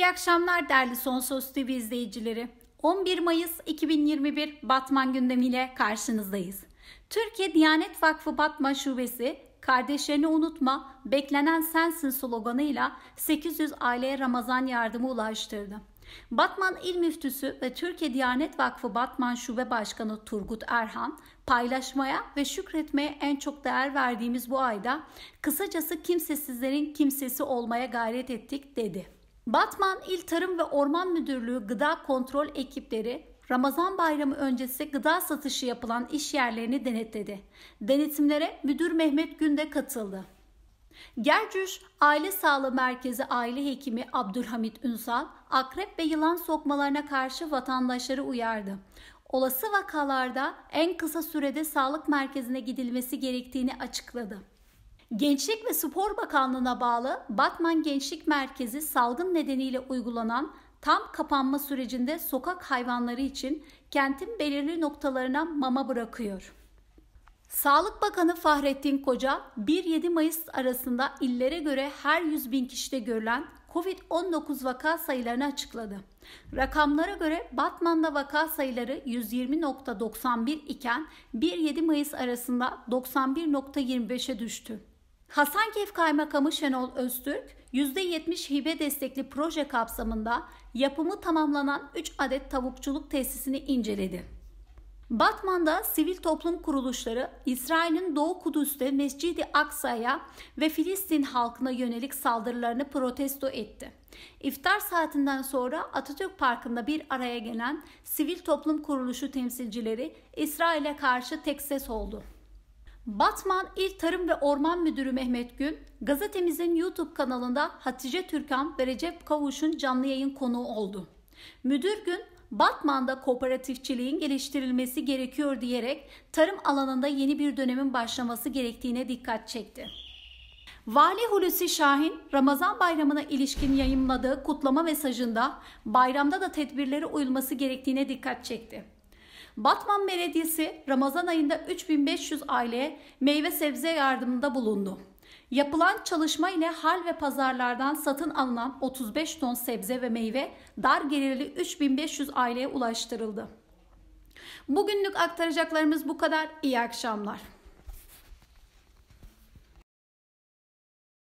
İyi akşamlar değerli Son Söz TV izleyicileri. 11 Mayıs 2021 Batman gündemiyle karşınızdayız. Türkiye Diyanet Vakfı Batman Şubesi Kardeşlerini unutma, beklenen sensin sloganıyla 800 aileye Ramazan yardımı ulaştırdı. Batman İl Müftüsü ve Türkiye Diyanet Vakfı Batman Şube Başkanı Turgut Erhan, paylaşmaya ve şükretmeye en çok değer verdiğimiz bu ayda kısacası kimsesizlerin kimsesi olmaya gayret ettik dedi. Batman İl Tarım ve Orman Müdürlüğü gıda kontrol ekipleri Ramazan bayramı öncesi gıda satışı yapılan iş yerlerini denetledi. Denetimlere Müdür Mehmet Günde katıldı. Gercüş Aile Sağlığı Merkezi Aile Hekimi Abdülhamit Ünsal, akrep ve yılan sokmalarına karşı vatandaşları uyardı. Olası vakalarda en kısa sürede sağlık merkezine gidilmesi gerektiğini açıkladı. Gençlik ve Spor Bakanlığı'na bağlı Batman Gençlik Merkezi salgın nedeniyle uygulanan tam kapanma sürecinde sokak hayvanları için kentin belirli noktalarına mama bırakıyor. Sağlık Bakanı Fahrettin Koca 1-7 Mayıs arasında illere göre her 100 bin kişide görülen COVID-19 vaka sayılarını açıkladı. Rakamlara göre Batman'da vaka sayıları 120.91 iken 1-7 Mayıs arasında 91.25'e düştü. Hasankeyf Kaymakamı Şenol Öztürk, %70 hibe destekli proje kapsamında yapımı tamamlanan 3 adet tavukçuluk tesisini inceledi. Batman'da sivil toplum kuruluşları İsrail'in Doğu Kudüs'te Mescid-i Aksa'ya ve Filistin halkına yönelik saldırılarını protesto etti. İftar saatinden sonra Atatürk Parkı'nda bir araya gelen sivil toplum kuruluşu temsilcileri İsrail'e karşı tek ses oldu. Batman İl Tarım ve Orman Müdürü Mehmet Gün, gazetemizin YouTube kanalında Hatice Türkan ve Recep Kavuş'un canlı yayın konuğu oldu. Müdür Gün, Batman'da kooperatifçiliğin geliştirilmesi gerekiyor diyerek tarım alanında yeni bir dönemin başlaması gerektiğine dikkat çekti. Vali Hulusi Şahin Ramazan bayramına ilişkin yayınladığı kutlama mesajında bayramda da tedbirlere uyulması gerektiğine dikkat çekti. Batman Belediyesi Ramazan ayında 3500 aileye meyve sebze yardımında bulundu. Yapılan çalışma ile hal ve pazarlardan satın alınan 35 ton sebze ve meyve dar gelirli 3500 aileye ulaştırıldı. Bugünlük aktaracaklarımız bu kadar. İyi akşamlar.